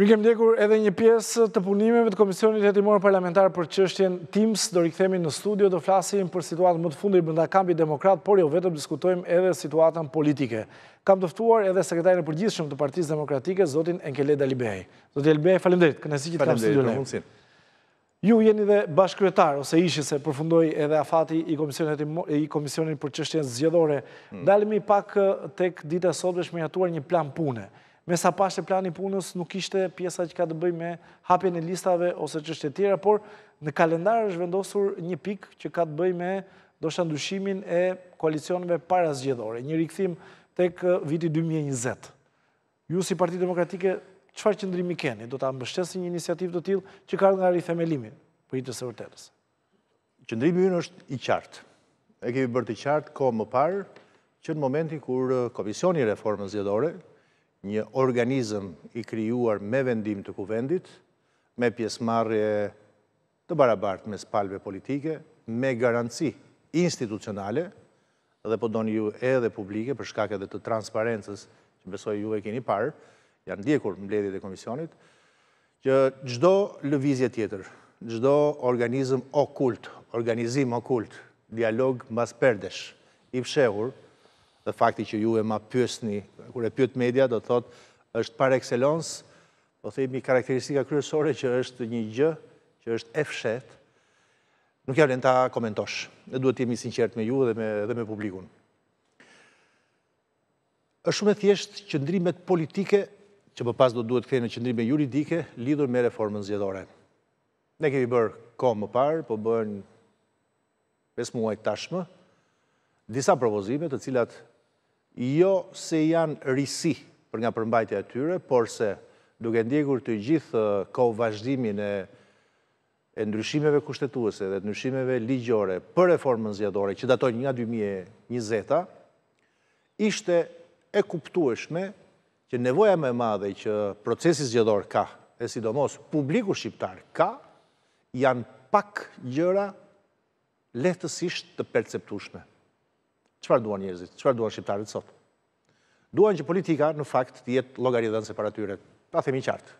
Mi kem dekur edhe një pjesë të punimeve të Komisionit Timorë Parlamentar për qështjen TIMS, do rikëthemi në studio, do flasim për situatën më të fundi bënda kampi demokrat, por jo vetëm diskutojmë edhe situatën politike. Kam tëftuar edhe sekretarën e përgjithshëm të partiz demokratike, zotin Enkeleda Libehej. Zotin Libehej, falemderit, kënësi që të kam studio në. Ju jeni dhe bashkëvetar, ose ishi se përfundoj edhe afati i Komisionit për qështjen zgjedhore. Hmm. Dalimi pak eh, tek dita sot vesh një plan pune me sa pashtë e plani punës nuk ishte pjesa që ka të bëj me hapjen e listave ose qështë e tjera, por në kalendar është vendosur një pik që ka të bëj me do shëndushimin e koalicionëve para zgjedhore. Një rikëthim tek viti 2020. Ju si Parti Demokratike, qëfar qëndrimi keni? Do të ambështesi një inisiativ të tjilë që ka nga rithemelimi për i të sërëtetës? Qëndrimi unë është i qartë. E kemi bërë të qartë ko më parë që në momenti kur Komisioni Reformës Zjedore, një organizëm i kryuar me vendim të kuvendit, me pjesmarje të barabart me spalve politike, me garanci institucionale dhe po doni ju edhe publike për shkake dhe të transparentës që besoj ju e kini parë, janë ndjekur mbledhjet e komisionit, që gjdo lëvizje tjetër, gjdo organizëm okult, organizim okult, dialog mbas perdesh, i fshehur, dhe fakti që ju e ma pjësni, kur e pjët media, do të thot, është par excellence, do po të thimi karakteristika kryesore që është një gjë, që është efshet, nuk e në ta komentosh, dhe duhet t'jemi sinqert me ju dhe me publikun. është shumë e thjeshtë qëndrimet politike, që për pas do duhet këthejnë qëndrimet juridike, lidur me reformën zjedore. Ne kemi bërë kohë më parë, po bërë 5 muaj tashmë, disa propozime të cilat jo se janë risi për nga përmbajtja e tyre, por se duke ndjekur të gjithë uh, ka vazhdimin e e ndryshimeve kushtetuese dhe ndryshimeve ligjore për reformën zjadore që datoj nga 2020-a, ishte e kuptueshme që nevoja me madhe që procesi zjadore ka, e sidomos publiku shqiptar ka, janë pak gjëra lehtësisht të perceptushme. Qëfar duan njërzit? Qëfar duan shqiptarit sotë? duan që politika në fakt të jetë logaritën se para Pa themi qartë.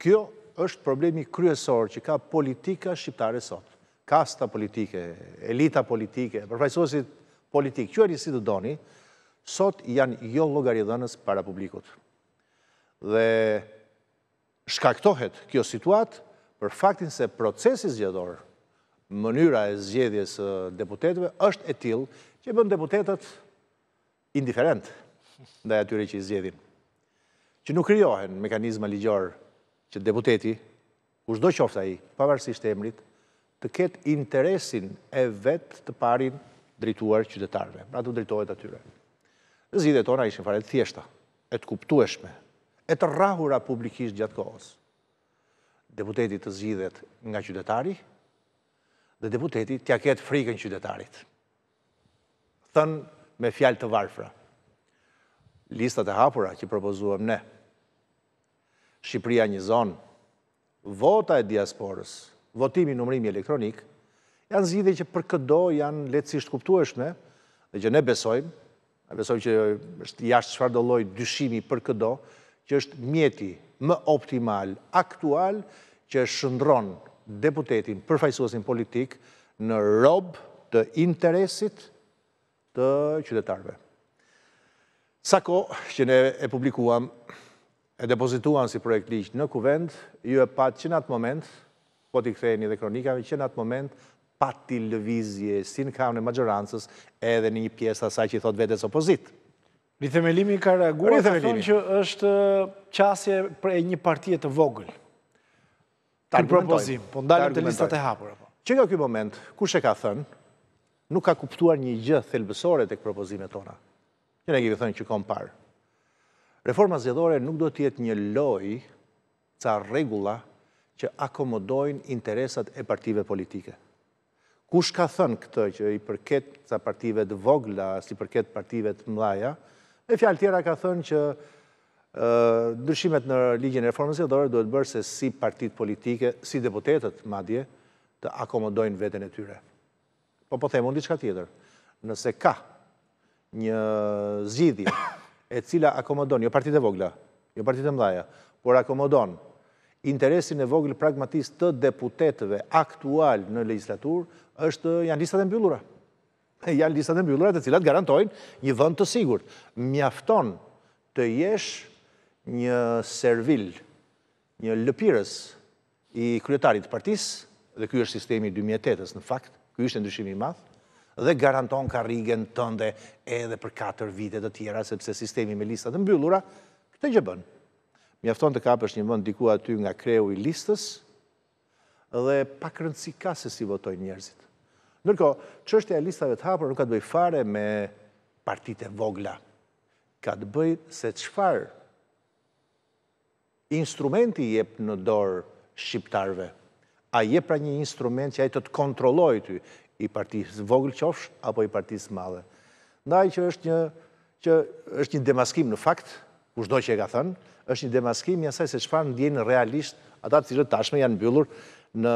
Kjo është problemi kryesor që ka politika shqiptare sot. Kasta politike, elita politike, përfajsosit politikë, që e risi të doni, sot janë jo logaritënës para publikut. Dhe shkaktohet kjo situatë për faktin se procesi zgjedor, mënyra e zgjedhjes deputetve, është e tilë që bënë deputetet indiferentë nda e atyre që i zjedhin. Që nuk kryohen mekanizma ligjarë që deputeti, u shdo qofta i, pavarësisht e emrit, të ketë interesin e vetë të parin drituar qytetarve. Pra të dritojt atyre. Zjidhe tona ishën fare të thjeshta, e të kuptueshme, e të rahura publikisht gjatë kohës. Deputetit të zjidhet nga qytetari dhe deputetit tja ketë frikën qytetarit. Thënë me fjalë të varfra listat e hapura që propozuam ne, Shqipria një zonë, vota e diasporës, votimi në elektronik, janë zhjithi që për këdo janë letësisht kuptueshme, dhe që ne besojmë, e besojmë që është jashtë shfar doloj dyshimi për këdo, që është mjeti më optimal, aktual, që është shëndronë deputetin përfajsuasin politik në robë të interesit të qytetarve. Sa ko që ne e publikuam, e depozituam si projekt liqë në kuvend, ju e patë që në atë moment, po t'i kthejni dhe kronikave, që në atë moment pati lëvizje si në kaunë e majorancës edhe një pjesë asaj që i thot vetës opozit. Rithemelimi ka reaguar, të thonë që është qasje për e një partijet të vogël. Kërë propozim, po ndalën të listat e hapur. Që ka kjoj moment, kush e ka thënë, nuk ka kuptuar një gjë thelbësore të këpropozime tona. Një në givë thënë që kom parë. Reforma zjedhore nuk do tjetë një loj ca regula që akomodojnë interesat e partive politike. Kush ka thënë këtë që i përket ca partive të vogla, si përket partive të mlaja, e fjalë tjera ka thënë që dërshimet në ligjën e reformës zjedhore do të bërë se si partit politike, si deputetet, madje, të akomodojnë vetën e tyre. Po po themu një qka tjetër, nëse ka një zgjidhje e cila akomodon, jo partit e vogla, jo partit e mdhaja, por akomodon interesin e voglë pragmatist të deputetëve aktual në legislatur, është janë listat e mbyllura. Janë listat e mbyllura të cilat garantojnë një vënd të sigur. Mjafton të jesh një servil, një lëpires i kryetarit partis, dhe kjo është sistemi 2008-ës në fakt, kjo është ndryshimi madhë, dhe garanton karigen tënde edhe për 4 vitet të tjera, sepse sistemi me listat të mbyllura, këtë gjë bënë. Mi afton të kapësh një vënd diku aty nga kreu i listës dhe pak rëndësi ka se si votojnë njerëzit. Nërko, qështë e listave të hapër nuk ka të bëj fare me partite vogla. Ka të bëj se qëfar instrumenti jep në dorë shqiptarve. A jep pra një instrument që ajtë të të kontrolloj ty, i partijës voglë qofsh, apo i partijës madhe. Ndaj që është një, që është një demaskim në fakt, ku shdoj që e ka thënë, është një demaskim një asaj se qëfar në djenë realisht, ata të cilët tashme janë bjullur në,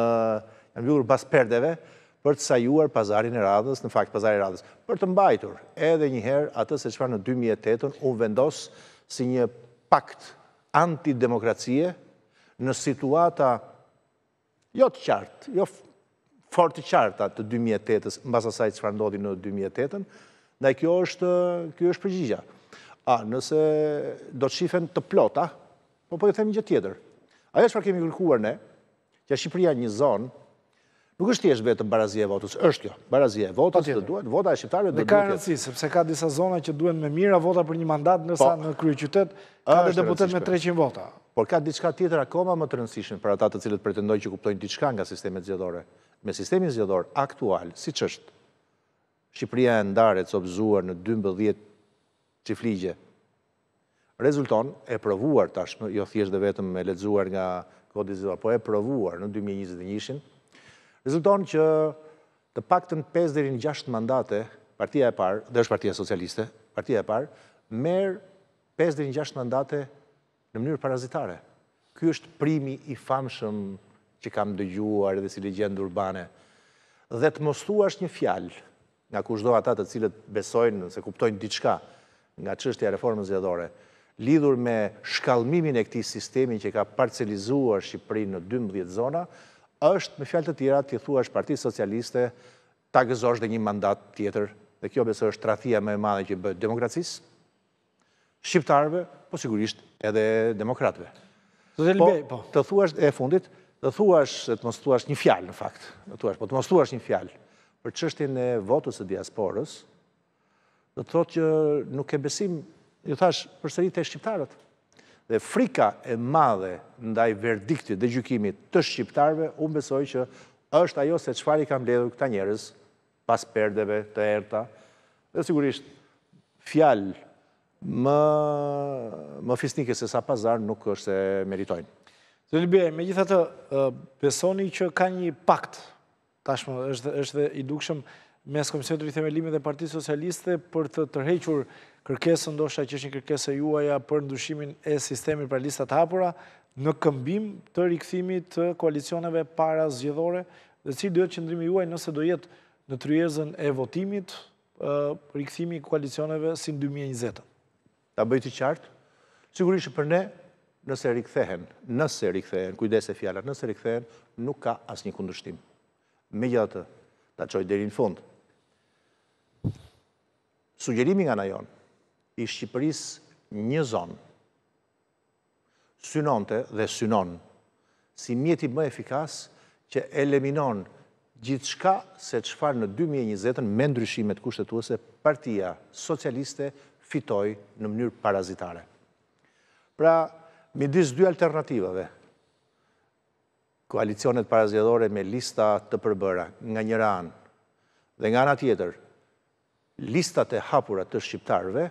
janë bjullur bas perdeve, për të sajuar pazarin e radhës, në fakt pazarin e radhës, për të mbajtur edhe njëherë atë se qëfar në 2008-ën unë vendosë si një pakt antidemokracie në situata jo të qartë, jo fort të qarta të 2008-ës, në basa sajtë që fa ndodhi në 2008-ën, dhe kjo është përgjigja. A, nëse do të shifen të plota, po po e themi gjë tjetër. Ajo që fa kemi kërkuar ne, që a Shqipëria një zonë, nuk është tjeshtë vetë në barazie e votës, është kjo, barazie e votës po të duhet, vota e Shqiptarë dhe duhet. Dhe ka rëndësi, sepse ka disa zona që duhet me mira vota për një mandat nësa po. në kryë qytet, ka dhe deputet me 300 vota. Por ka diçka tjetër akoma më të rëndësishme për ata të cilët pretendoj që kuptojnë diçka nga sistemet zjedore me sistemin zjedhor aktual, si që është Shqipëria e ndare të obzuar në 12 qifligje, rezulton e provuar tashmë, jo thjesht dhe vetëm me ledzuar nga kodit zjedhor, po e provuar në 2021 rezulton që të pak të në 5-6 mandate, partia e parë, dhe është partia socialiste, partia e parë, merë 5-6 mandate në mënyrë parazitare. Ky është primi i famshëm që kam dëgjuar dhe si legjend urbane, dhe të mostuash është një fjalë nga kushdo ata të cilët besojnë, se kuptojnë diçka nga qështja reformës zjedhore, lidhur me shkallmimin e këti sistemi që ka parcelizuar Shqipërin në 12 zona, është me fjalë të tjera të thua është parti socialiste ta gëzosh dhe një mandat tjetër, dhe kjo besë është trathia me madhe që bëtë demokracisë, shqiptarve, po sigurisht edhe demokratve. Po, po, të thua e fundit, dhe thuash, dhe të mostuash një fjalë në fakt, dhe thuash, po të mostuash një fjalë, për qështin e votës e diasporës, dhe të thot që nuk e besim, ju thash, përserit e shqiptarët, dhe frika e madhe ndaj verdiktit dhe gjykimit të shqiptarëve, unë besoj që është ajo se qëfar i kam ledhë këta njerës, pas perdeve të erta, dhe sigurisht, fjalë më fisnike se sa pazar nuk është se meritojnë. Të libej, me gjithatë, besoni që ka një pakt, tashmë, është dhe i dukshëm, mes Komisionit Rithemelimi dhe Parti Socialiste për të tërhequr kërkesë ndoshta që është një kërkesë e juaja për ndushimin e sistemi për listat hapura në këmbim të rikëthimit të koalicioneve para zgjedhore dhe cilë dhe qëndrimi juaj nëse do jetë në tryezën e votimit rikëthimi koalicioneve si në 2020. Ta bëjti qartë, sigurisht për ne nëse rikëthehen, nëse rikëthehen, kujdes e fjallat, nëse rikëthehen, nuk ka asë një kundërshtim. Me gjatë ta qojë dhe fund. Sugjerimi nga najon, i Shqipëris një zonë, synonte dhe synonë, si mjeti më efikas që eliminon gjithë shka se që farë në 2020-ën me ndryshimet kushtetuese partia socialiste fitoj në mënyrë parazitare. Pra, disë dy alternativave, koalicionet parazjedhore me lista të përbëra nga njëra anë dhe nga nga tjetër, listat e hapura të shqiptarve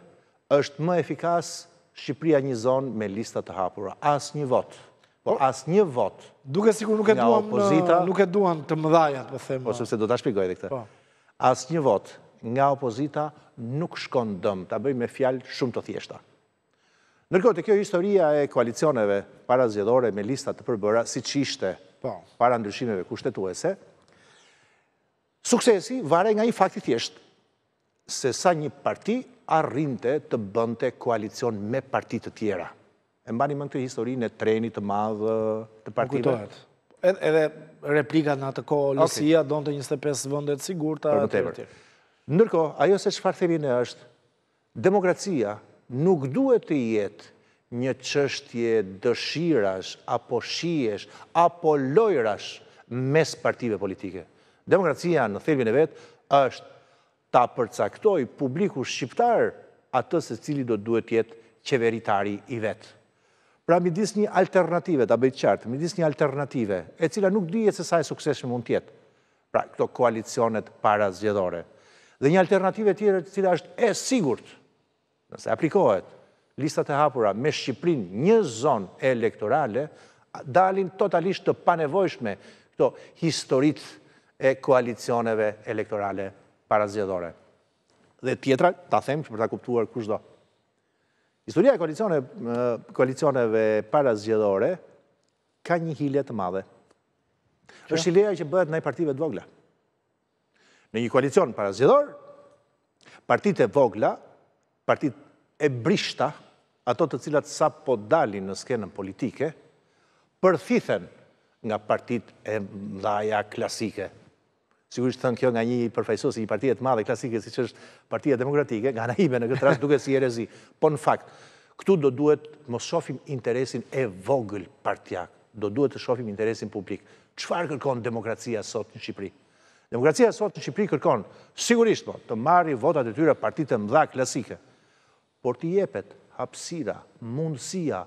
është më efikas Shqipria një zonë me lista të hapura. As një votë. Po, po, as një votë. Duke sikur nuk e duan uh, nuk e duan të mëdhaja, po them. Po, uh, sepse do ta shpjegoj këtë. Po. një votë nga opozita nuk shkon dëm. Ta bëj me fjalë shumë të thjeshta. Nërkote, kjo historia e koalicioneve para zjedore me listat të përbëra, si që ishte po. para ndryshimeve kushtetuese, suksesi vare nga i faktit jeshtë se sa një parti arrinte të bënte koalicion me partit të tjera. E mbani më në këtë histori në treni të madhë të partive? Edhe replikat në atë kohë, lësia, do të 25 vëndet sigurta. të atër tjerë. ajo se që farë themin e është, demokracia nuk duhet të jetë një qështje dëshirash, apo shiesh, apo lojrash mes partive politike. Demokracia në thelbin e vetë është ta përcaktoj publiku shqiptar atës e cili do duhet jetë qeveritari i vetë. Pra, mi disë një alternative, ta abejtë qartë, mi disë një alternative, e cila nuk dhije se saj sukseshme mund tjetë, pra, këto koalicionet para zgjedore. Dhe një alternative tjere, cila është e sigurtë, Nëse aplikohet listat e hapura me Shqiprin një zonë elektorale, dalin totalisht të panevojshme këto historit e koalicioneve elektorale parazjedore. Dhe tjetra, ta them që për ta kuptuar kushdo. do. Historia e koalicioneve parazjedore ka një hile të madhe. është hiljeja që bëhet nëj partive të vogla. Në një koalicion parazjedor, partite vogla, partit e brishta, ato të cilat sa po dalin në skenën politike, përthithen nga partit e mdhaja klasike. Sigurisht thënë kjo nga një përfajsos i një partijet madhe klasike, si që është partijet demokratike, nga nahime në këtë ras duke si jerezi. Po në fakt, këtu do duhet mos shofim interesin e vogël partja, do duhet të shofim interesin publik. Qfar kërkon demokracia sot në Shqipëri? Demokracia sot në Shqipëri kërkon, sigurisht po, të marri votat e tyre partit e mdha klasike, por të jepet hapsira, mundësia,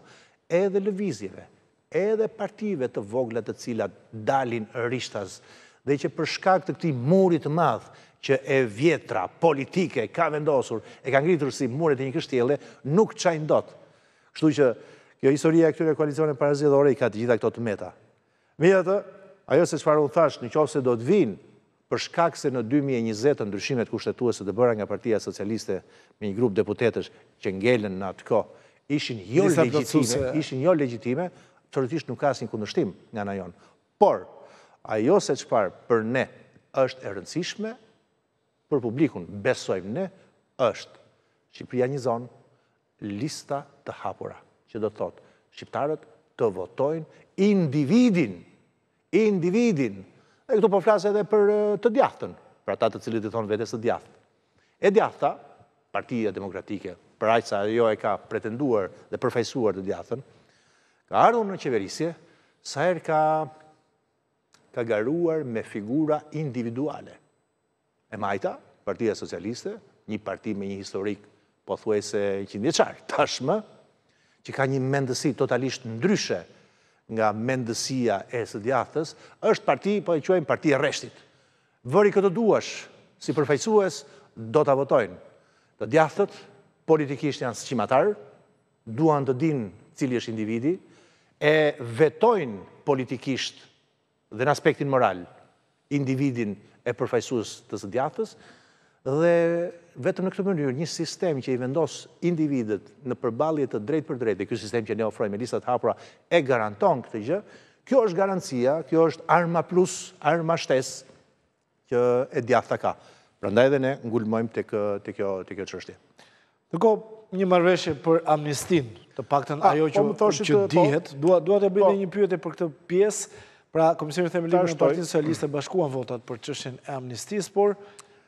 edhe lëvizjeve, edhe partive të voglet të cilat dalin rrishtas, dhe që përshka të këti murit madhë që e vjetra, politike, ka vendosur, e ka ngritur si murit e një kështjele, nuk qajnë dot. Kështu që kjo historia e këtyre koalicione parazidore i ka të gjitha këto të meta. Mjetë, ajo se që farë unë thash, në qofë se do të vinë për shkak se në 2020 ndryshimet kushtetuese të bëra nga partia socialiste me një grupë deputetës që ngellen në atë ko, jo ishin jo legjitime, tërëtisht rëtisht nuk asin kundështim nga na jonë. Por, ajo se qëpar për ne është e rëndësishme, për publikun besojmë ne është Shqipëria një zonë lista të hapura, që do të thotë Shqiptarët të votojnë individin, individin, E këtu po flasë edhe për të djaftën, për ata të cilit i thonë vetës të djaftë. E djafta, partia demokratike, për ajtësa jo e ka pretenduar dhe përfajsuar të djaftën, ka ardhën në qeverisje, sa er ka garuar me figura individuale. E majta, partia socialiste, një parti me një historik, po thuaj se qindjeqar, tashmë, që ka një mendësi totalisht ndryshe, nga mendësia e së djathës, është parti, po e quajnë parti e reshtit. Vëri këtë duash, si përfejsues, do të avotojnë. Të djathët, politikisht janë së qimatarë, duan të dinë cili është individi, e vetojnë politikisht dhe në aspektin moral, individin e përfajsus të së djathës, dhe vetëm në këtë mënyrë një sistem që i vendos individet në përbalje të drejt për drejt, dhe kjo sistem që ne ofroj me listat hapura e garanton këtë gjë, kjo është garancia, kjo është arma plus, arma shtes që e djafta ka. Rëndaj dhe ne ngullmojmë të kjo të kjo qërështi. Nuk o një marveshe për amnistin, të pakten ah, ajo po që po- dihet, duat e bëjnë po. një pyët e për këtë piesë, pra Komisionit Themelimin në Partinë Socialiste bashkuan votat për qëshin e amnistis, por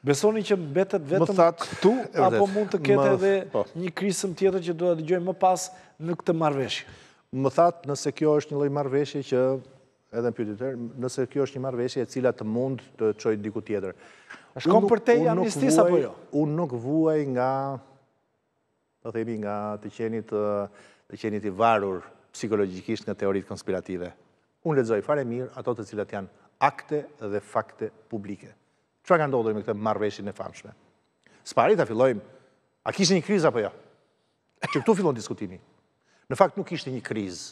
Besoni që mbetet vetëm këtu, apo mund të kete edhe po. një krisëm tjetër që do të gjojnë më pas në këtë marveshje? Më thatë nëse kjo është një loj marveshje që, edhe në pjotitër, nëse kjo është një marveshje e cilat mund të qojtë diku tjetër. Shkom për te i amnistis apo jo? Unë nuk vuaj nga, të themi, nga të qenit i varur psikologikisht nga teorit konspirative. Unë lezoj fare mirë ato të cilat janë akte dhe fakte publike. Qëra ka ndodhër me këtë marveshin e famshme? Së pari të fillojmë, a kishtë një kriz apo jo? Që këtu fillon diskutimi. Në fakt nuk ishte një kriz,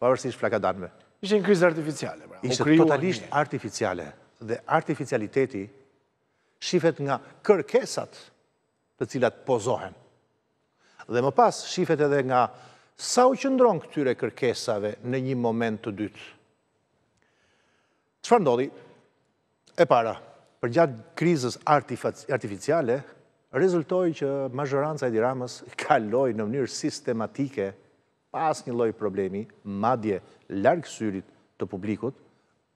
përvërsisht flakadanme. Ishte një kriz artificiale. Pra. Ishte totalisht artificiale. Dhe artificialiteti shifet nga kërkesat të cilat pozohen. Dhe më pas shifet edhe nga sa u qëndron këtyre kërkesave në një moment të dytë. Qëfar ndodhi? E para, përgjatë krizës artificiale, rezultoj që mazhoranca e diramës kaloj në mënyrë sistematike pas një loj problemi, madje largë syrit të publikut,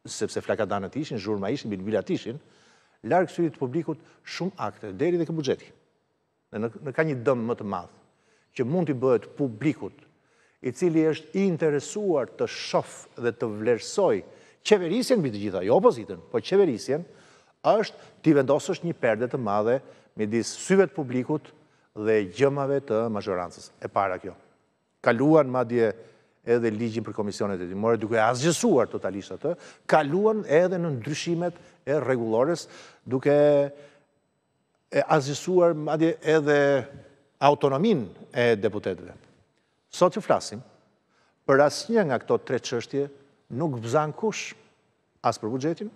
sepse flakadanët ishin, zhurma ishin, bilbilat ishin, largë syrit të publikut shumë akte, deri dhe kë bugjeti. Në ka një dëmë më të madhë, që mund të bëhet publikut, i cili është interesuar të shof dhe të vlerësoj qeverisjen, bitë gjitha, jo opozitën, po qeverisjen, është ti vendosësht një perde të madhe me disë syve të publikut dhe gjëmave të mazhorancës. E para kjo. Kaluan madje edhe ligjin për komisionet e timore, duke asgjësuar totalisht atë, kaluan edhe në ndryshimet e regulores, duke asgjësuar madje edhe autonomin e deputetve. Sot që flasim, për asë një nga këto tre qështje, nuk bëzan kush, asë për bugjetin,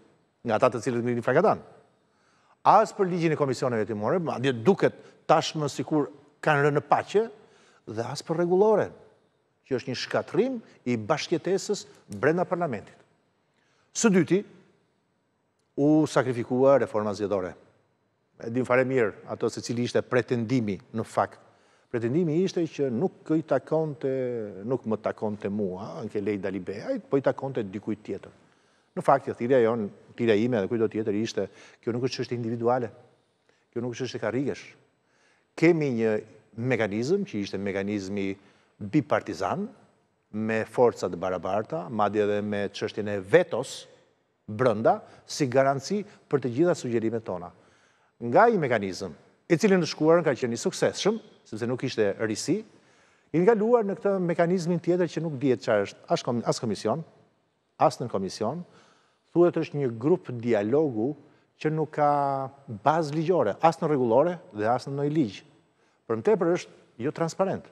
nga ta të cilët ngrini fragatan. Asë për ligjin e komisioneve të more, ma dhe duket tashmë sikur kanë rënë pache, dhe asë për reguloren, që është një shkatrim i bashkjetesës brenda parlamentit. Së dyti, u sakrifikua reforma zjedore. E din fare mirë, ato se cili ishte pretendimi në fakt. Pretendimi ishte që nuk këj takon të, nuk më takon të mua, ke lejt dalibeja, po i takon të dikuj tjetër. Në fakt, jo, thirja jonë, thirja ime dhe kujdo tjetër ishte, kjo nuk është qështë individuale, kjo nuk është qështë karigesh. Kemi një mekanizm, që ishte mekanizmi bipartizan, me forcat barabarta, madje dhe me e vetos, brënda, si garanci për të gjitha sugjerimet tona. Nga i mekanizm, e cilin në shkuar në ka qenë një sukses shumë, sepse nuk ishte rrisi, i nga luar në këtë mekanizmin tjetër që nuk djetë që është as komision, as në komision, thuet është një grupë dialogu që nuk ka bazë ligjore, asë në regulore dhe asë në nëj ligjë. Për më tepër është jo transparent.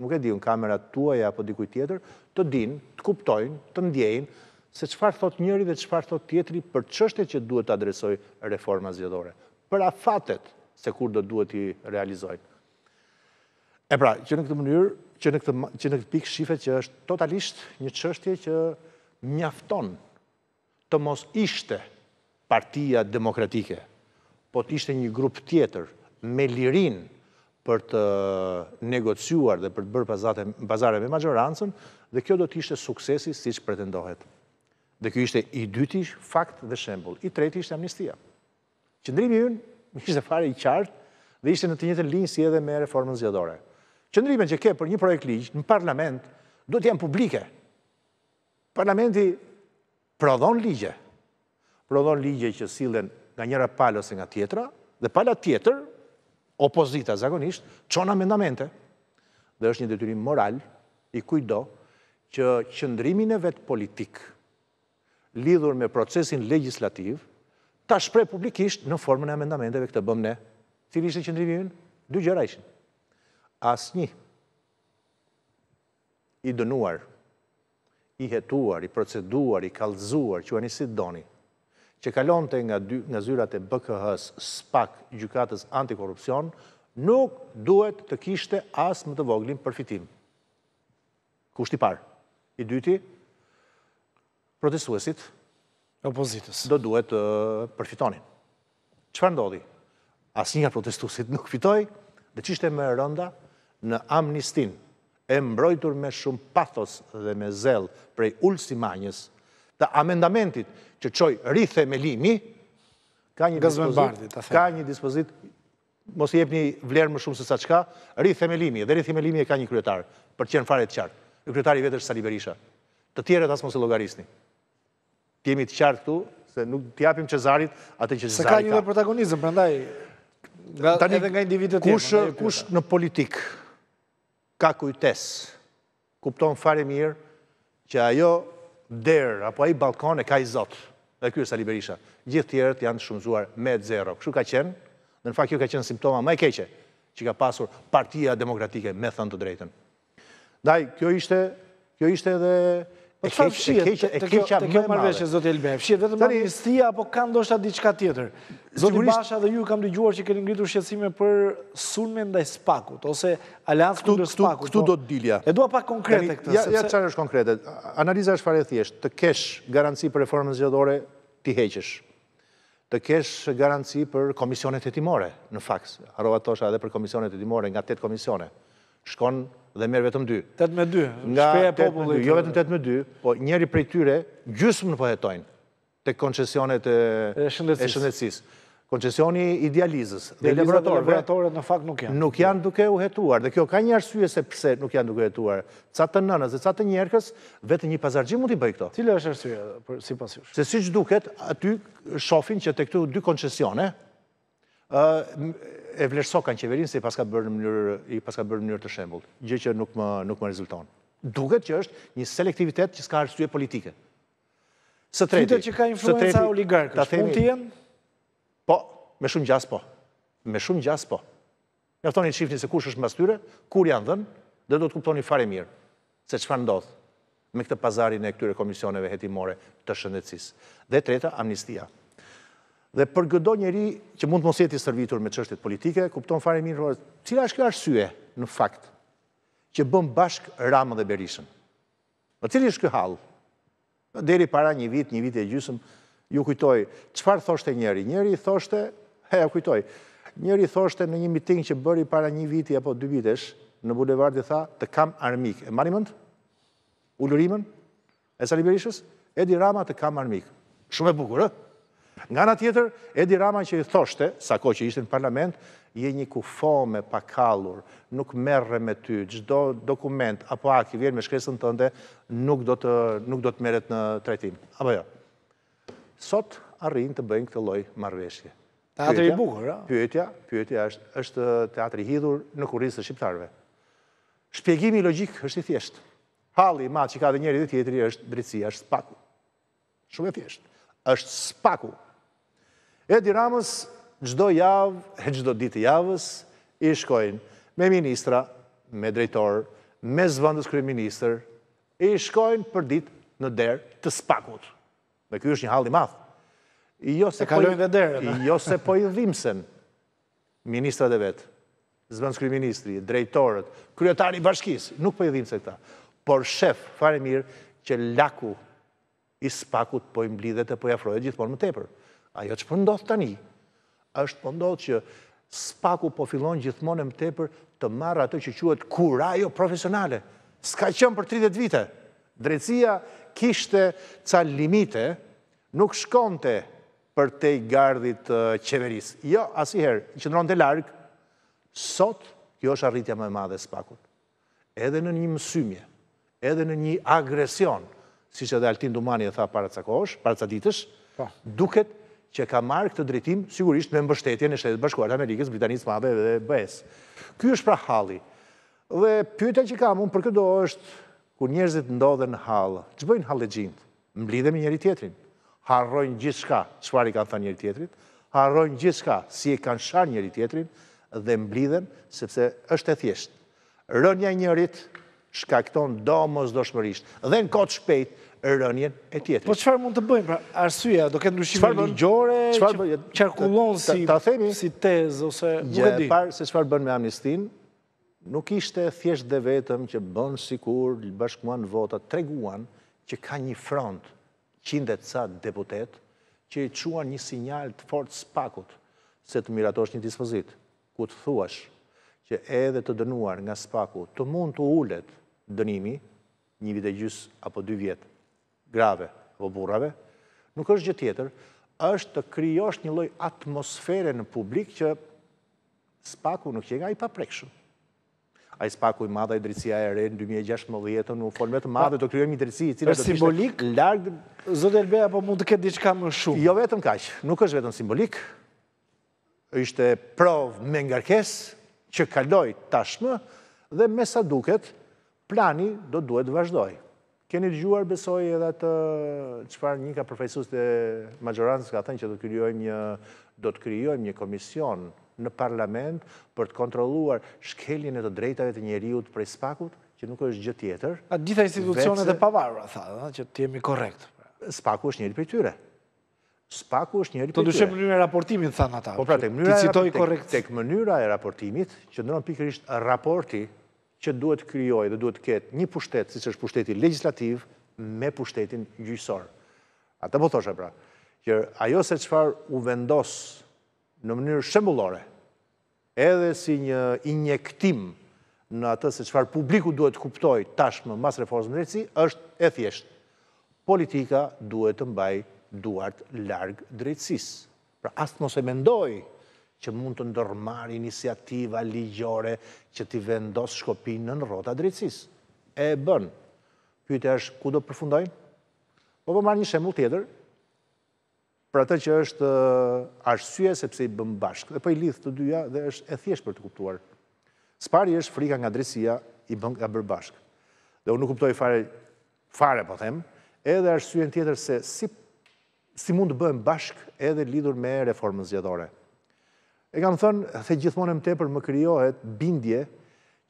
Nuk e di në kamerat tuaj apo dikuj tjetër, të din, të kuptojnë, të ndjejnë, se qëfar thot njëri dhe qëfar thot tjetëri për qështet që duhet të adresoj reforma zjedhore. Për a fatet se kur do duhet i realizojnë. E pra, që në këtë mënyrë, që në këtë pikë shifet që është totalisht një qështje që mjafton të mos ishte partia demokratike, po të ishte një grup tjetër me lirin për të negociuar dhe për të bërë pazare me majorancën, dhe kjo do të ishte suksesi si që pretendohet. Dhe kjo ishte i dytish fakt dhe shembul, i treti ishte amnistia. Qëndrimi jënë, ishte fare i qartë, dhe ishte në të njëtën linjë si edhe me reformën zjedore. Qëndrimi që ke për një projekt ligjë në parlament, do të jam publike. Parlamenti prodhon ligje. Prodhon ligje që silen nga njëra palë ose nga tjetra, dhe palë atë tjetër, opozita zagonisht, qonë amendamente. Dhe është një detyrim moral i kujdo që qëndrimin e vetë politik lidhur me procesin legislativ, ta shpre publikisht në formën e amendamenteve këtë bëmë ne. Cili ishte qëndrimin? Dë gjëra ishin. As një i dënuar i hetuar, i proceduar, i kalzuar, që anë i si doni, që kalon të nga zyrat e BKH-s spak gjukatës antikorupcion, nuk duhet të kishte asë më të voglin përfitim. Kushti parë. I dyti, protestuesit opozitës. Do duhet të përfitonin. Qëfar ndodhi? Asë një nga protestuesit nuk fitoj, dhe qishte me rënda në amnistinë e mbrojtur me shumë pathos dhe me zel prej ulsi manjës të amendamentit që qoj rrithë e ka një dispozit, mos i epni vlerë më shumë se sa qka, rrithë e me dhe rrithë e e ka një kryetar, për që në fare të qartë, një i vetër së Saliberisha, të tjere të asë mos e logarisni. Të jemi të qartë këtu, se nuk t'japim japim atë që zarit ka. Se ka një dhe protagonizm, përndaj, edhe nga individet tjere. Kush në politikë, ka kujtes, kupton fare mirë, që ajo derë, apo aji balkone ka i zotë, dhe kjo i saliberisha, gjithë tjerët janë shumëzuar me zero. Këshu ka qenë, dhe në fakt, kjo ka qenë simptoma ma e keqe, që ka pasur partia demokratike me thënë të drejten. Daj, kjo ishte, kjo ishte edhe, Po të fërë fshirë të kjo marveshje, zotë Elbe, fshirë vetëm në amnistia apo kanë do shta diçka tjetër? Zotë Basha dhe ju kam të gjuar që këtë ngritur shqesime për sunme ndaj spakut, ose alianës këndër spakut. Këtu po do të dilja. E dua pak konkrete këtë. Ja qërë është konkrete. Analiza është fare thjeshtë. Të kesh garanci për reformën zjedore, t'i heqesh. Të kesh garanci për komisionet e timore, në faks. Arovat tosha edhe për komisionet e timore, nga 8 komisionet shkon dhe merë vetëm dy. 8 me 2, shpeja popullit. Jo vetëm 8 me 2, po njeri prej tyre gjysëm në pohetojnë të koncesionet e shëndetsis. Koncesioni idealizës dhe laboratorët në fakt nuk janë. Nuk janë duke u hetuar, dhe kjo ka një arsye se pse nuk janë duke u hetuar. Ca të nënës dhe ca të njerëkës, vetë një pazargjim mund t'i bëjë këto. Cile është arsye, si pasjush? Se si që duket, aty shofin që të këtu dy koncesione, e vlerëso kanë qeverinë se i paska bërë në mënyrë të shembul, gjë që nuk më rezultonë. Duket që është një selektivitet që s'ka arsye politike. Së treti... Qytet që ka influenza oligarkës, pun të jenë? Po, me shumë gjasë po. Me shumë gjasë po. Në aftoni të shifni se kush është mbastyre, kur janë dhenë, dhe do të kuptoni fare mirë, se që fa ndodhë me këtë pazarin e këtyre komisioneve jetimore të shëndecis. Dhe treta, Amnistia dhe përgëdo njeri që mund të mos jeti sërvitur me qështet politike, kupton fare mirë, cila është kjo arsye në fakt, që bëm bashk Rama dhe berishën? Në po cili është kjo halë? Po deri para një vit, një vit e gjysëm, ju kujtoj, qëfar thoshte njeri? Njeri thoshte, heja kujtoj, njeri thoshte në një miting që bëri para një viti apo dy vitesh, në bulevardi tha, të kam armik. E marimënd? Ullurimen? E sali berishës? Edi rama të kam armik. Shumë e bukurë, Nga nga tjetër, Edi Rama që i thoshte, sa ko që ishte në parlament, je një kufome, pakalur, nuk merre me ty, gjdo dokument, apo aki, vjerë me shkresën të ndë, nuk do të meret në tretim. Apo jo. Sot arrin të bëjnë këtë loj marveshje. Teatri i bukur, a? Pyetja, pyetja është teatri hidhur në kurisë të shqiptarve. Shpjegimi logik është i thjeshtë. Halli ma që ka dhe njeri dhe tjetëri është dritësia, është spaku. Shumë e thjeshtë. është spaku. Edi Ramës, gjdo javë, e gjdo ditë javës, i shkojnë me ministra, me drejtor, me zvëndës krye minister, i shkojnë për ditë në derë të spakut. Dhe kjo është një halë jo po i mathë. Jo se po i dhimësen, ministrat e vetë, zvëndës krye ministri, drejtorët, kryetari bashkisë, nuk po i dhimëse këta, por shef, fare mirë, që laku i spakut po i mblidhet e po i afrojët gjithmonë më tepër. Ajo që përndodhë po tani, është përndodhë po që spaku po filon gjithmonë më tepër të marrë atë që quat kurajo profesionale. Ska qëmë për 30 vite. Drecia kishte ca limite, nuk shkonte për te i gardit qeveris. Jo, asiherë, që nëronë të largë, sot, kjo është arritja më madhe spakut. Edhe në një mësymje, edhe në një agresion, si që dhe Altin Dumani e tha para të sakosh, para të sa ditësh, po. duket që ka marrë këtë drejtim sigurisht me mbështetje në shtetet bashkuarët Amerikës, Britanisë Madhe dhe BES. Ky është pra halli. Dhe pyta që kam unë për këdo është ku njerëzit ndodhe në halë, që bëjnë halë gjindë, mblidhe me njeri tjetrin, harrojnë gjithë shka, shfar i kanë tha njeri tjetrit, harrojnë gjithë shka si e kanë shar njeri tjetrin dhe mblidhen, sepse është e thjeshtë. Rënja njerit shkakton do mos do shmërisht, dhe në kotë shpejt rënjen e tjetër. Po qëfar mund të bëjmë, pra, arsuja, do këtë nërshimë një gjore, qërkullon si tezë, ose nuk e di. Parë se qëfar bënë me amnistin, nuk ishte thjesht dhe vetëm që bënë si kur bashkëmuan në votat, treguan që ka një front, qindet sa deputet, që i qua një sinjal të fort spakut, se të miratosh një dispozit, ku të thuash që edhe të dënuar nga spaku të mund të ullet dënimi një vite gjysë apo dy vjetë, grave o burrave, nuk është gjithë tjetër, është të kryosht një loj atmosfere në publik që spaku nuk qenga i paprekshëm. A i spaku i madha i drejtësia e re në 2016, në formet madhe të kryojmë i drejtësi, cilë të simbolik, largë... Zotë Elbea, po mund të këtë diçka më shumë? Jo vetëm kaqë, nuk është vetëm simbolik, është provë me ngarkes që kaloj tashmë dhe me sa duket, plani do duhet vazhdojë. Keni të gjuar besoj edhe të qëpar një ka përfajsus të majorantës ka thënë që do të kryojmë një do të kryojmë një komision në parlament për të kontroluar shkeljen e të drejtave të njeriut prej spakut, që nuk është gjë tjetër. A gjitha institucionet e pavarra, tha, që të jemi korekt. Spaku është njëri për tyre. Spaku është njëri për tyre. Të dushe njëra e raportimit, thanë ata. Po pra, tek mënyra e raportimit, që ndronë raporti që duhet kryoj dhe duhet ketë një pushtet, si që është pushteti legislativ, me pushtetin gjysor. A të po thoshe pra, që ajo se qëfar u vendos në mënyrë shembulore, edhe si një injektim në atë se qëfar publiku duhet kuptoj tashmë mas reformës më drejtësi, është e thjeshtë. Politika duhet të mbaj duart largë drejtsis. Pra, asë të mos e mendojë që mund të ndërmar inisiativa ligjore që t'i vendos shkopin në në rota drejtsis. E bën, pyte është ku do përfundojnë? Po po marrë një shemull tjetër, për atë që është arsye sepse i bëm bashkë, dhe po i lithë të dyja dhe është e thjesht për të kuptuar. Spari është frika nga drejtsia i bëm nga bërë bashkë. Dhe unë nuk kuptoj fare, fare po them, edhe arsye në tjetër se si, si mund të bëm bashkë edhe lidur me reformën zjedhore. E kanë thënë, se gjithmonë më tepër më kryohet bindje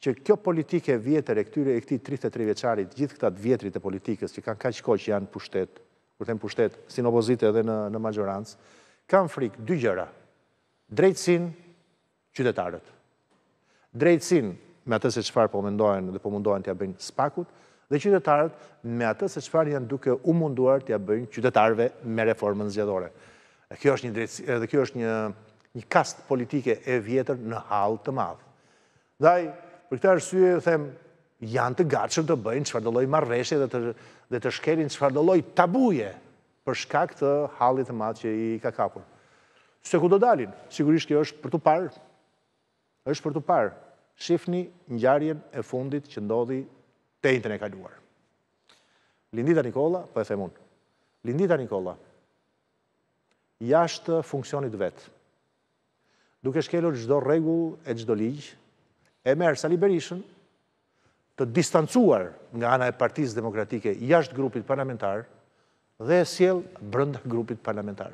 që kjo politike vjetër e këtyre e këti 33 veçarit, gjithë këtat vjetrit e politikës që kanë kaqko që janë pushtet, kur temë pushtet, si në opozite edhe në majorancë, kanë frikë dy gjëra, drejtsin qytetarët, drejtsin me atës e qëfar po mendojnë dhe po mundojnë të ja bëjnë spakut, dhe qytetarët me atës e qëfar janë duke u munduar të ja bëjnë qytetarëve me reformën zjedore. Kjo është një një kast politike e vjetër në halë të madhë. Dhaj, për këta rësye, them, janë të gachëm të bëjnë qëfar dëlloj marveshje dhe të shkerin qëfar dëlloj tabuje për shkak të halit të madhë që i ka kapur. Se ku do dalin? Sigurisht kjo është për të parë. është për të parë. Shifni njarjen e fundit që ndodhi të intën e kaluar. Lindita Nikola, për po e themun. Lindita Nikola, jashtë funksionit vetë, duke shkelur gjdo regu e gjdo ligjë, e merë Sali Berishën të distancuar nga ana e partiz demokratike jashtë grupit parlamentar dhe e siel brëndë grupit parlamentar.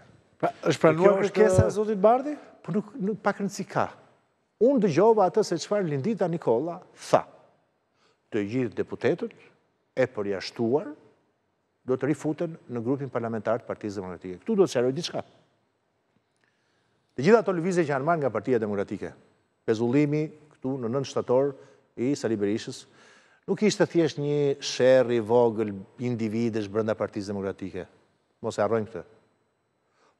është pranuar për kesa e Zotit Bardi? Për po nuk pakën si ka. Unë dë gjoba atës e qëfar Lindita Nikola tha të gjithë deputetët e përjashtuar do të rifuten në grupin parlamentar të partiz demokratike. Këtu do të qeroj diçka. Dhe gjitha ato lëvizje që janë marrë nga partia demokratike, pezullimi këtu në nënë shtator i Sali Berishës, nuk ishte thjesht një shërri, vogël, individesh brënda partijës demokratike. Mos e arrojmë këtë.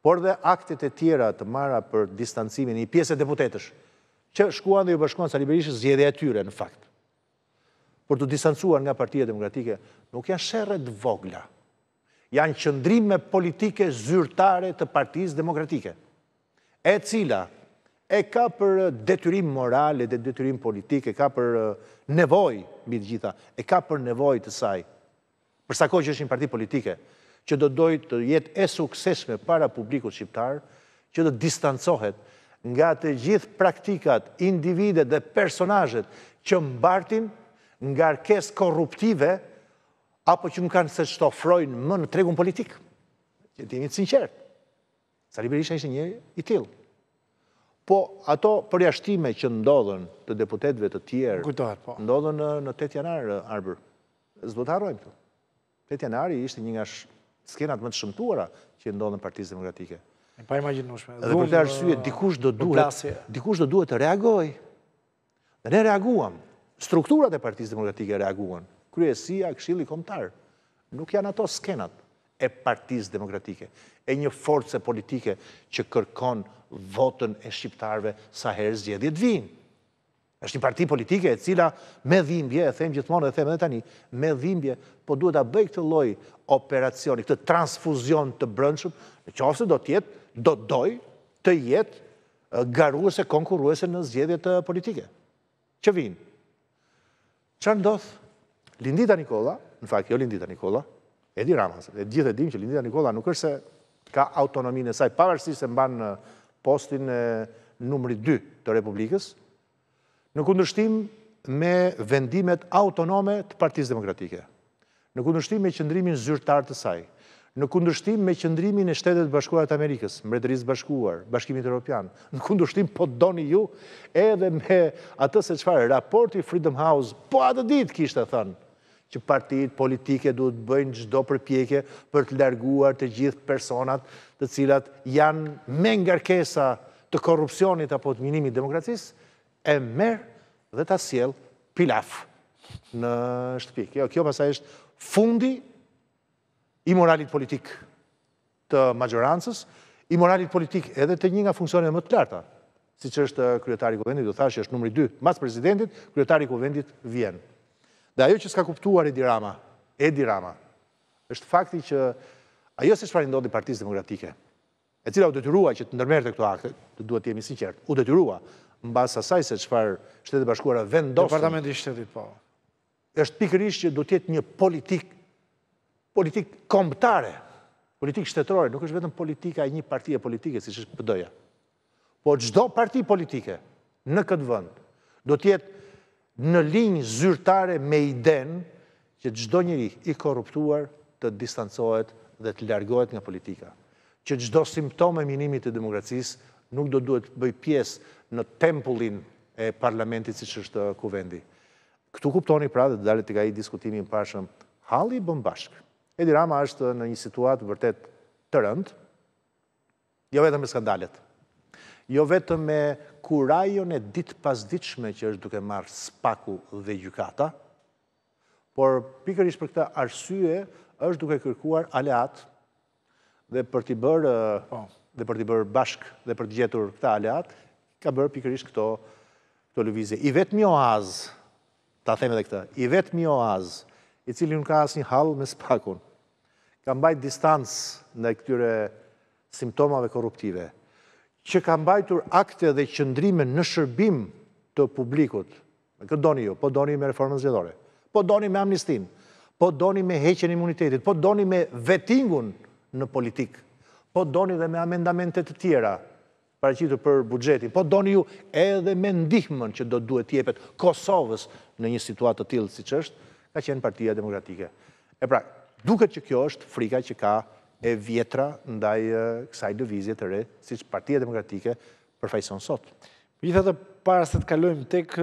Por dhe aktet e tjera të marra për distancimin i pjeset deputetësh, që shkuan dhe ju bashkuan Sali Berishës zjedhe e tyre, në fakt. Por të distancuar nga partia demokratike, nuk janë shërret vogla. Janë qëndrim me politike zyrtare të partijës demokratike e cila e ka për detyrim moral, e detyrim politik, e ka për nevoj, mitë gjitha, e ka për nevoj të saj, përsa kohë që është një parti politike, që do dojë të jetë e sukseshme para publikut shqiptar, që do distancohet nga të gjithë praktikat, individet dhe personajet që mbartin nga rkes korruptive, apo që më kanë se shtofrojnë më në tregun politikë. Që të jemi të sinqertë. Sali Berisha ishte njëri i tilë. Po, ato përjashtime që ndodhen të deputetve të tjerë, po. ndodhen në 8 janarë, Arbër. Zbëtarojmë të. 8 janarë ishte një nga skenat më të shëmtuara që ndodhen në demokratike. Në pa imaginushme. Dhe për të arsye, uh, dikush do duhet të reagoj. Dhe ne reaguam. Strukturat e partijës demokratike reaguan. Kryesia, këshili, komtarë. Nuk janë ato skenat e partiz demokratike, e një force politike që kërkon votën e shqiptarve sa herë zjedhjet vinë. është një parti politike e cila me dhimbje, e them gjithmonë dhe them edhe tani, me dhimbje, po duhet a bëj këtë loj operacioni, këtë transfuzion të brëndshëm, në ofse do tjetë, do doj të jetë garuese, konkuruese në zjedhjet politike. Që vinë? Që ndodhë? Lindita Nikola, në fakt jo Lindita Nikola, E di Rama, e gjithë e dim që Lindita Nikola nuk është se ka autonomi në saj, pavarësi se mban në postin në numëri 2 të Republikës, në kundërshtim me vendimet autonome të partiz demokratike, në kundërshtim me qëndrimin zyrtar të saj, në kundërshtim me qëndrimin e shtetet bashkuar të Amerikës, mbretërisë bashkuar, bashkimit Europian, në kundërshtim po të doni ju, edhe me atës e qëfarë, raporti Freedom House, po atë ditë kishtë e thënë, që partijit politike duhet bëjnë gjdo përpjekje për të larguar të gjithë personat të cilat janë me ngarkesa të korupcionit apo të minimit demokracis, e merë dhe të asjel pilaf në shtëpik. Kjo pasaj është fundi i moralit politik të majorancës, i moralit politik edhe të një nga funksionet më të klarta, si që është kryetari kovendit, do thashë është numri 2, mas prezidentit, kryetari kovendit vjenë. Dhe ajo që s'ka kuptuar Edi Rama, Edi Rama, është fakti që ajo se shpar njëndodhë i partisë demokratike, e cila u detyrua që të nërmerët e këto akte, të duhet të jemi si qertë, u detyrua, në basë asaj se shpar shtetë e bashkuara vendosën... Departament i shtetit, po. është pikërish që duhet jetë një politik, politik komptare, politik shtetërore, nuk është vetëm politika e një partijë politike, si që është pëdoja. Po, gjdo parti politike, në këtë vënd, duhet jetë në linjë zyrtare me i denë që gjdo njëri i korruptuar të distancojt dhe të largohet nga politika. Që gjdo simptome minimit e demokracisë nuk do duhet bëj pjesë në tempullin e parlamentit si që është kuvendi. Këtu kuptoni pra dhe të të ka i diskutimin pashëm hali bëm bashkë. Edi Rama është në një situatë vërtet të rëndë, jo vetëm e skandalet, jo vetëm me kurajon e ditë pas ditëshme që është duke marë spaku dhe gjukata, por pikërish për këta arsye është duke kërkuar aleat dhe për t'i bërë po. bashk dhe për t'i gjetur këta aleat, ka bërë pikërish këto të lëvizje. I vetë mjo azë, ta theme dhe këta, i vetë mjo azë, i cili nuk ka asë një halë me spakun, ka mbajt distancë në këtyre simptomave korruptive, që ka mbajtur akte dhe qëndrime në shërbim të publikut, këtë doni jo, po doni me reformën zjedore, po doni me amnistin, po doni me heqen imunitetit, po doni me vetingun në politik, po doni dhe me amendamentet të tjera, paracitur për bugjetin, po doni ju edhe me ndihmën që do duhet tjepet Kosovës në një situatë të tjilë, si që është, ka qenë partia demokratike. E pra, duket që kjo është frika që ka e vjetra ndaj kësaj dëvizje të re, si që partia demokratike përfajson sot. Gjitha të para se të kalojmë tek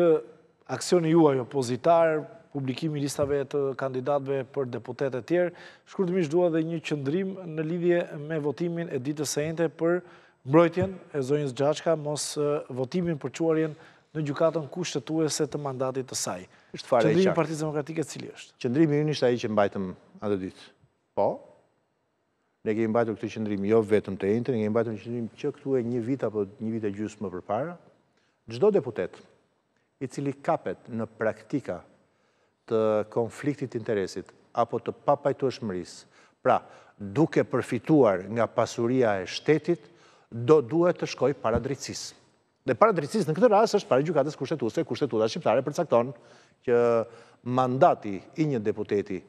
aksioni juaj opozitar, publikimi listave të kandidatve për deputet e tjerë, shkurtimisht duha dhe një qëndrim në lidhje me votimin e ditës e jente për mbrojtjen e zonjës Gjaqka, mos votimin për quarjen në gjukatën kushtetuese të mandatit të saj. Qëndrimi partizë demokratike cili është? Qëndrimi një një një një një një një një një ne kemi mbajtur këtë qëndrim jo vetëm të entër, ne kemi mbajtur një qëndrim që këtu e një vit apo një vit e gjysë më përpara, gjdo deputet i cili kapet në praktika të konfliktit interesit apo të papajtu e shmëris, pra duke përfituar nga pasuria e shtetit, do duhet të shkoj para drejtsis. Dhe para drejtsis në këtë ras është para gjukatës kushtetuse, kushtetuta shqiptare përcakton që mandati i një deputeti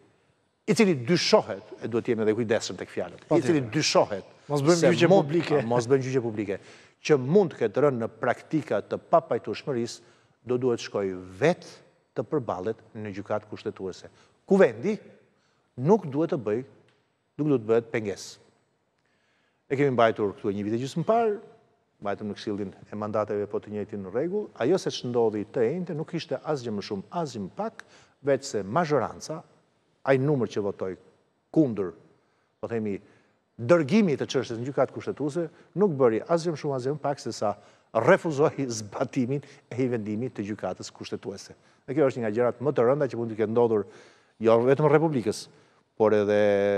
i cili dyshohet, e duhet jemi edhe kujdesëm të këfjallët, i cili dyshohet, mos bëjmë gjyqe publike, mos bëjmë gjyqe publike, që mund këtë rënë në praktika të papajtu shmëris, do duhet shkoj vetë të përbalet në gjykat kushtetuese. Kuvendi nuk duhet të bëj, nuk duhet të bëhet penges. E kemi mbajtur këtu e një vite gjysë më parë, mbajtëm në kësillin e mandateve po të njëti në regull, ajo se që ndodhi të ejnë, nuk ishte asgjë më shumë, asgjë më pak, vetë se majoranca, ajë numër që votoj kundër, po themi, dërgimi të qërështës në gjykatë kushtetuse, nuk bëri asgjëm shumë asgjëm pak se sa refuzohi zbatimin e i vendimi të gjykatës kushtetuese. Dhe kjo është një nga gjerat më të rënda që mund të këtë ndodhur jo vetëm Republikës, por edhe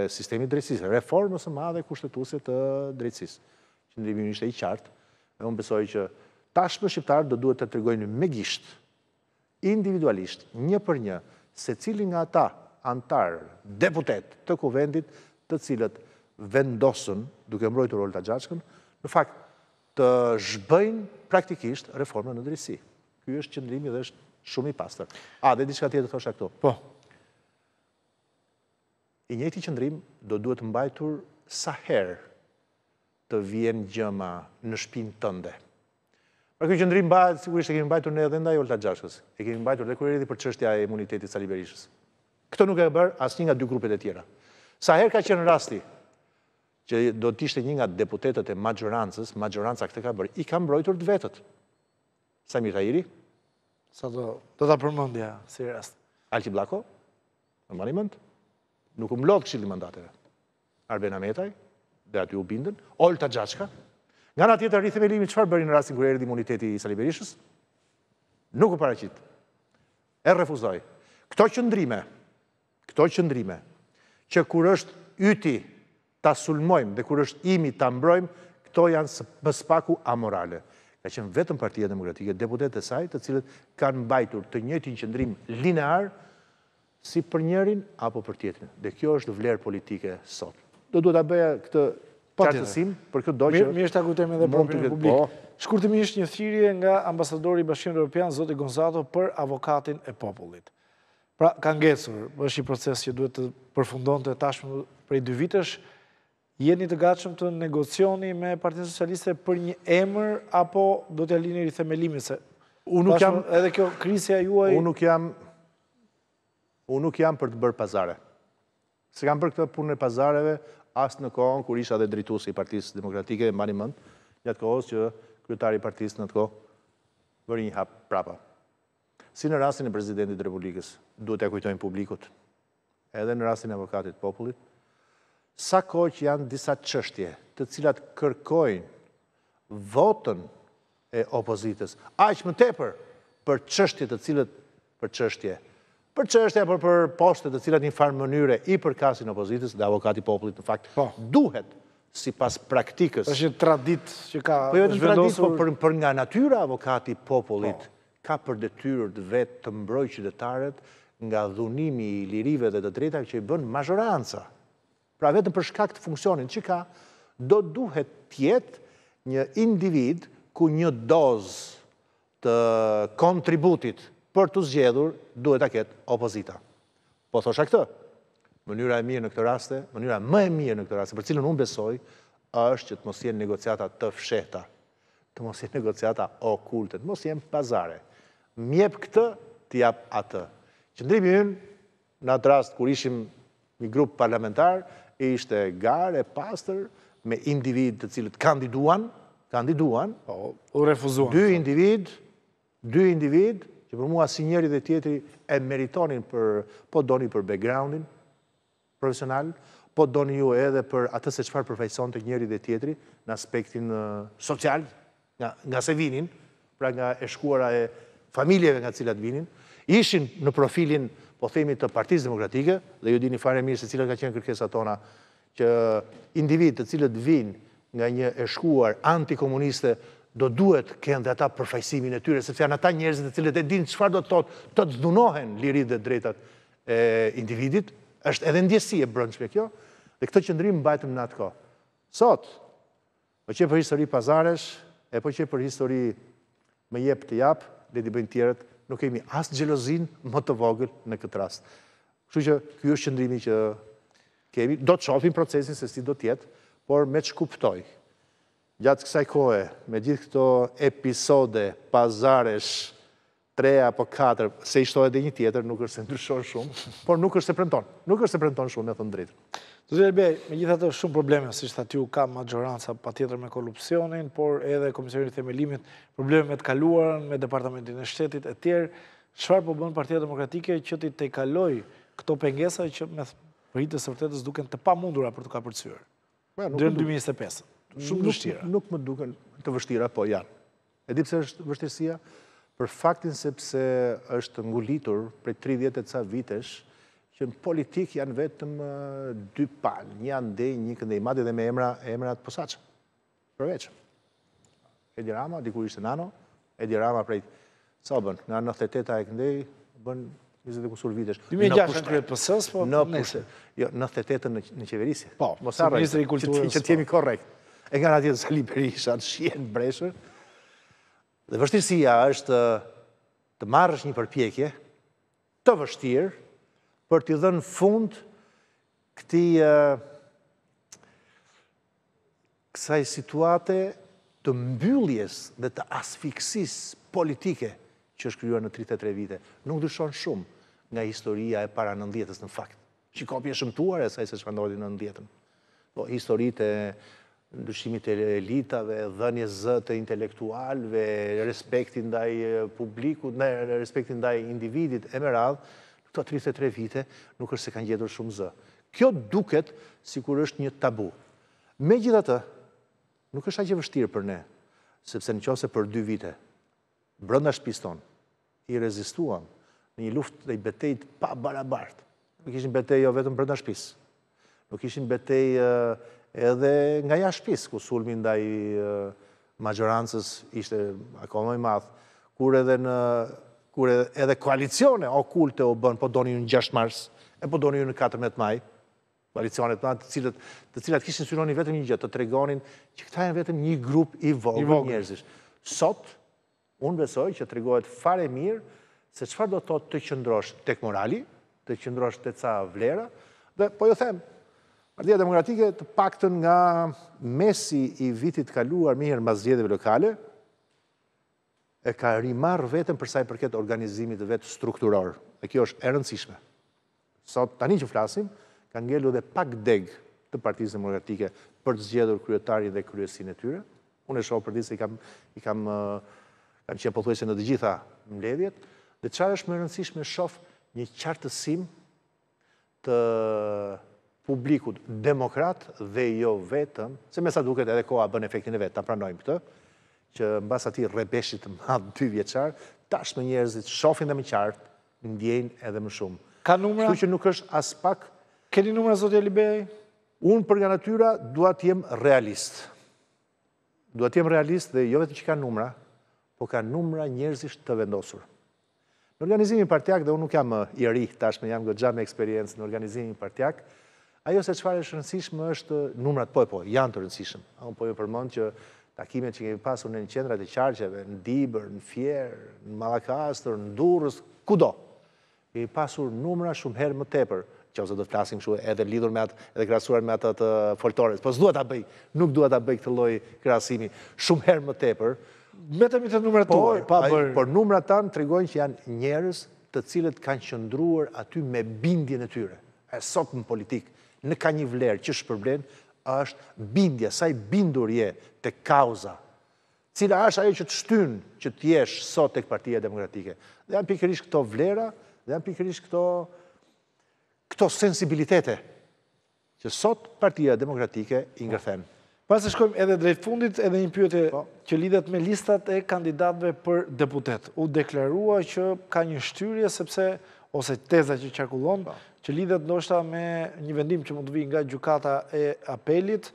sistemi drejtsisë, reformës më madhe kushtetuse të drejtsisë, që në rrimin ishte i qartë, dhe unë besoj që tashme shqiptarë do duhet të tërgojnë me gishtë, individualisht, një për një, se cili nga ta antarë, deputet të kuvendit të cilët vendosën, duke mbrojtë rol të gjashkën, në fakt të zhbëjnë praktikisht reformën në drisi. Kjo është qëndrimi dhe është shumë i pastër. A, dhe diska tjetë të thosha këto? Po. I njëti qëndrim do duhet mbajtur sa herë të vjen gjëma në shpinë tënde. Pra kjo qëndrim mbajtë, sigurisht e kemi mbajtur në edhe nda Olta të gjashkës. E kemi mbajtur dhe kërë dhe për qështja e imunitetit saliberishës. Këto nuk e bërë asë një nga dy grupet e tjera. Sa her ka qenë rasti, që do të ishte një nga deputetet e majorancës, majoranca këtë ka bërë, i ka mbrojtur të vetët. Samir Tajiri? Sa do të përmëndja, si rast. Alki Blako? Në mani mëndë? Nuk u mblodhë këshillin mandateve. Arbena Metaj? Dhe aty u bindën. Olta Gjashka? Nga nga tjetër rrithë me limit, qëfar bërë në rastin kërë erë imuniteti i Saliberishës? Nuk u pareqit. E refuzoj. Këto qëndrime, këto qëndrime, që kur është yti ta sulmojmë dhe kur është imi ta mbrojmë, këto janë së mëspaku amorale. Ka qenë vetëm partia demokratike, deputet e sajtë, të cilët kanë mbajtur të njëti në qëndrim linear, si për njërin apo për tjetërin. Dhe kjo është vlerë politike sot. Do duhet a bëja këtë qartësim, për këtë dojë që... Mi është akutemi dhe për për publik. Po. Shkurtimi është një thirje nga ambasadori i Bashkimit Europian, Zoti Gonzato, për avokatin e popullit. Pra, ka ngecur, është i proces që duhet të përfundon të tashmë për dy vitësh, jeni të gatshëm të negocioni me Partinë Socialiste për një emër, apo do të alini i themelimi se... Unë nuk jam... Edhe kjo krisja juaj... Unë nuk jam... Unë nuk jam për të bërë pazare. Se kam për këtë punë e pazareve, asë në kohën, kur isha dhe dritusi i Partisë Demokratike, në bani mëndë, një kohës që kryetari i Partisë në atë kohë, vërë një hapë prapa. Si në rastin e prezidentit të Republikës, duhet e kujtojnë publikut, edhe në rastin e avokatit popullit, sa kohë që janë disa qështje të cilat kërkojnë votën e opozitës, aq më tepër për qështje të cilat për qështje, për qështje apër për postet të cilat një farë mënyre i për kasin opozitës dhe avokati popullit në fakt po. duhet si pas praktikës. Êshtë një tradit që ka po, jo, po, zhvendosur... Për nga natyra avokati popullit ka për detyrët vetë të mbroj qytetarët nga dhunimi i lirive dhe të drejta që i bënë mazhoranca. Pra vetëm për shkakt funksionin që ka, do duhet tjetë një individ ku një dozë të kontributit për të zgjedhur duhet a ketë opozita. Po thosha këtë, mënyra e mirë në këtë raste, mënyra më e mirë në këtë raste, për cilën unë besoj, është që të mos jenë negociata të fsheta, të mos jenë negociata okultet, mos jenë pazare mjep këtë të jap atë. Qëndrimi jim, në atë rast, kur ishim një grupë parlamentar, ishte gare, e pastor, me individ të cilët kandiduan, kandiduan, po, u refuzuan. Dë individ, dë individ, që për mua si njeri dhe tjetëri e meritonin për, po doni për backgroundin, profesional, po doni ju edhe për atës e qëfar përfajson të njeri dhe tjetëri në aspektin social, nga se vinin, pra nga e shkuara e familjeve nga cilat vinin, ishin në profilin, po themi, të partiz demokratike, dhe ju dini fare mirë se cilat ka qenë kërkesa tona, që individ të cilat vin nga një eshkuar antikomuniste, do duhet kënë dhe ata përfajsimin e tyre, se të janë ata njerëzit e cilat e dinë qëfar do të thotë të të zdunohen lirit dhe drejtat e individit, është edhe ndjesi e brëndsh me kjo, dhe këtë qëndrim bajtëm në atë ko. Sot, po që për histori pazaresh, e po që për histori me jep të japë, dhe di bëjnë tjerët, nuk kemi asë gjelozin më të vogël në këtë rast. Kështu që kjo është qëndrimi që kemi, do të qofim procesin se si do tjetë, por me që kuptoj, gjatë kësaj kohë, me gjithë këto episode, pazaresh, tre apo katër, se ishtohet dhe një tjetër, nuk është se ndryshon shumë, por nuk është se prenton, nuk është se prenton shumë, me thënë drejtë. Zotir Bej, me gjitha të shumë probleme, si që të ka majoranca pa tjetër me korupcionin, por edhe Komisionit Themelimit, probleme me të kaluarën, me Departamentin e Shtetit, e tjerë, qëfar po bënë Partia Demokratike që ti te kaloi këto pengesa që me rritës të vërtetës duken të pa mundura për të ka përcyrë? Dërën 2025, shumë vështira. Nuk më duken të vështira, po janë. E di është vështirësia? Për faktin sepse është ngulitur prej 30 e ca vitesh, që në politikë janë vetëm dy palë, një andej, një këndej, madhe dhe me emrat posaqë, përveqë. Edi Rama, dikur ishte nano, Edi Rama prej, sa bën, në anë nëthet e këndej, bën, 20 dhe kusur vitesh. Në pushtetet në qeverisi. Po, në pushtetet jo, në qeverisi. Po, në pushtetet në kulturës. Që të po. jemi korekt. E nga në atjetë sa liberi në shien breshër. Dhe vështirësia është të marrësh një përpjekje, të vështirë, për t'i dhenë fund këti kësaj situate të mbylljes dhe të asfiksis politike që është kryuar në 33 vite. Nuk dëshon shumë nga historia e para nëndjetës në fakt. Që ka pje shëmtuar e saj se që pandohet i nëndjetën. Po, Historit e ndryshimit e elitave, dhënje zëtë intelektualve, respektin ndaj publikut, ndaj respektin ndaj individit e më radhë, këto 33 vite nuk është se kanë gjedur shumë zë. Kjo duket si kur është një tabu. Me gjitha të, nuk është aqe vështirë për ne, sepse në qose për 2 vite, brënda shpiston, i rezistuan në një luft dhe i betejt pa barabartë. Nuk ishin betej jo vetëm brënda shpis. Nuk ishin betej edhe nga ja shpis, ku sulmi ndaj majorancës ishte akonoj madhë, kur edhe në kure edhe koalicione okulte o bënë, po do një në 6 mars, e po do një në 14 maj, koalicionet të cilat, të cilat kishtë në syroni vetëm një gjëtë, të tregonin që këta janë vetëm një grup i vogë njerëzish. Sot, unë besoj që tregojt fare mirë se qëfar do të të qëndrosh tek morali, të qëndrosh të ca vlera, dhe po jo them, partia demokratike të pakten nga mesi i vitit kaluar mirë mazjedeve lokale, e ka rimarë vetën përsa i përket organizimit vetë strukturor. E kjo është erëndësishme. Sot, tani që flasim, ka ngellu dhe pak deg të partizë demokratike për të zgjedur kryetari dhe kryesin e tyre. Unë e shohë për disë i kam, i kam, kam që e në të gjitha mledhjet. Dhe qa është më rëndësishme shof një qartësim të publikut demokrat dhe jo vetëm, se me sa duket edhe koha bën efektin e vetë, ta pranojmë këtë, që në basë ati rebeshit madhë dy vjeqarë, tash me njerëzit shofin dhe me qartë, ndjenë edhe më shumë. Ka numra? Shku që nuk është as pak... Keni numra, Zotja Libej? Unë për nga natyra duat jem realist. Duat jem realist dhe jo vetë që ka numra, po ka numra njerëzisht të vendosur. Në organizimin partjak, dhe unë nuk jam eh, i ri, tash me jam gëgja me eksperiencë në organizimin partjak, ajo se qëfar e shërënsishme është numrat, po e po, janë të rënsishme. po e përmënd që takimet që kemi pasur në një qendrat e qarqeve, në Dibër, në Fjerë, në Malakastër, në Durës, kudo. Kemi pasur numra shumë herë më tepër, që ose do të flasim shumë edhe lidur me atë, edhe krasuar me atë të foltores. Po s'duat a bëj, nuk duat a bëj këtë loj krasimi shumë herë më tepër. Metëm i të numra tuaj. Por, por numra tanë të regojnë që janë njerës të cilët kanë qëndruar aty me bindje në tyre. E sot në politikë, në ka një vlerë që shpërblenë, është bindja, saj bindur je të kauza, cila është aje që të shtynë që të jesh sot të këpartia demokratike. Dhe janë pikërish këto vlera, dhe janë pikërish këto sensibilitete, që sot partia demokratike i ngërthenë. Pas shkojmë edhe drejt fundit, edhe një pyëtje po. që lidhet me listat e kandidatve për deputet. U deklarua që ka një shtyrje sepse ose teza që qarkullon, po. që lidhet nështëta me një vendim që mund të vi nga gjukata e apelit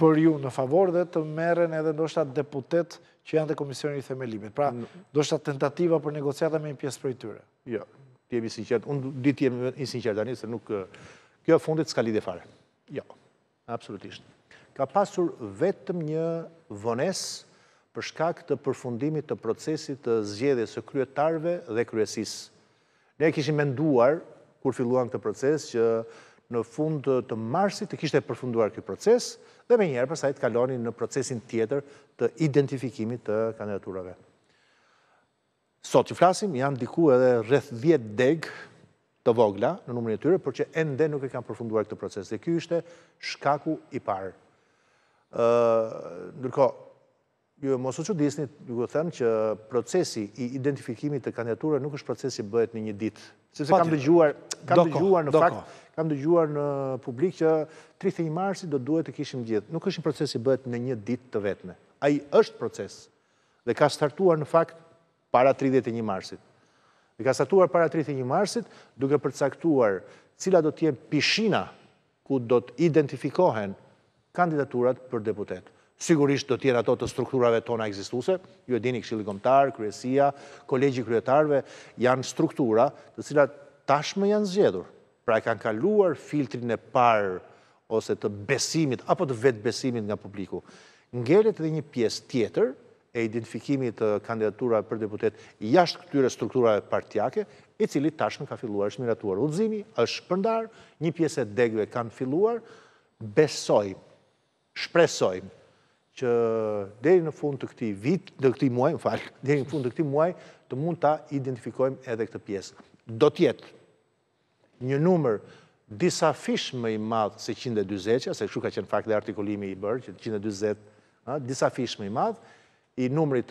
për ju në favor dhe të meren edhe nështëta deputet që janë dhe komisioni i themelimit. Pra, nështëta tentativa për negociata me një pjesë për i tyre. Jo, të jemi sinqertë. Unë ditë jemi i sinqertë, se nuk... Kjo fundit s'ka lidhe fare. Jo, absolutisht. Ka pasur vetëm një vënes përshka këtë përfundimit të procesit të zgjede së kryetarve dhe kryesisë Ne kishim menduar, kur filluan këtë proces, që në fund të marsit të kishte përfunduar këtë proces, dhe me njerë përsa e të kaloni në procesin tjetër të identifikimit të kandidaturave. Sot që flasim, janë diku edhe rreth 10 deg të vogla në numërin e tyre, për që ende nuk e kam përfunduar këtë proces, dhe kjo ishte shkaku i parë. Ndërko, Ju e mosu që disnit, ju e thëmë që procesi i identifikimit të kandidaturë nuk është procesi bëhet në një ditë. Sepse kam dëgjuar, kam dëgjuar në fakt, kam dëgjuar në publik që 31 marsi do duhet të kishim gjithë. Nuk është një proces i bëhet në një ditë të vetme. Ai është proces dhe ka startuar në fakt para 31 marsit. Dhe ka startuar para 31 marsit duke përcaktuar cila do të jenë pishina ku do të identifikohen kandidaturat për deputet sigurisht do tjera ato të strukturave tona egzistuse, ju e dini këshili komtar, kryesia, kolegji kryetarve, janë struktura të cilat tashme janë zgjedur, pra e kanë kaluar filtrin e parë ose të besimit, apo të vetë besimit nga publiku. Ngelet edhe një pies tjetër e identifikimit të kandidatura për deputet jashtë këtyre strukturave partjake, i cili tashme ka filluar shmiratuar udzimi, është përndar, një pies e degve kanë filluar, besojmë, shpresojmë, që deri në fund të këti vit, në këti muaj, më falë, deri në fund të këti muaj, të mund ta identifikojmë edhe këtë pjesë. Do tjetë një numër disa fish më i madhë se 120, se këshu ka qenë fakt dhe artikulimi i bërë, që 120, disa fish më i madhë, i numërit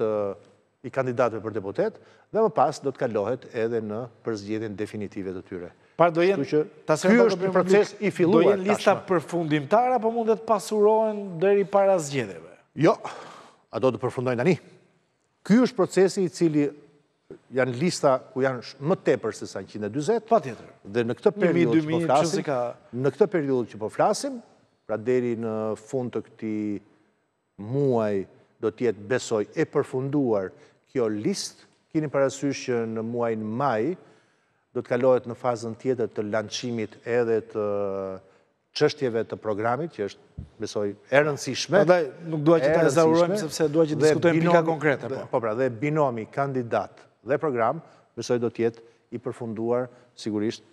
i kandidatëve për deputet, dhe më pas do të kalohet edhe në përzgjedin definitive të tyre. Par do jenë, kjo është një proces i filluar tashma. Do jenë lista përfundimtara, po mundet pasurohen dheri para zgjedeve? Jo, a do të përfundojnë tani. Ky është procesi i cili janë lista ku janë më tepër se sa 120. Pa tjetër. Dhe në këtë periud që po flasim, në këtë periud që po flasim, pra deri në fund të këti muaj do tjetë besoj e përfunduar kjo list, kini parasysh që në muaj në maj do të kalohet në fazën tjetër të lanqimit edhe të qështjeve të programit, që është, besoj, erënësishme. Nuk duaj që ta e sepse duaj që diskutojmë pika konkrete. Po. po pra, dhe binomi, kandidat dhe program, besoj do tjetë i përfunduar, sigurisht,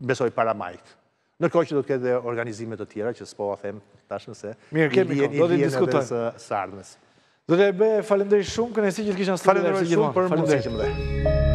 besoj para majtë. Nërkoj që do të këtë dhe organizimet të tjera, që s'po a them, tashmë se, i vjen e së sardmes. Do të e be, falemderi shumë, kënë e si që të kisha të studi dhe shumë, për mundet.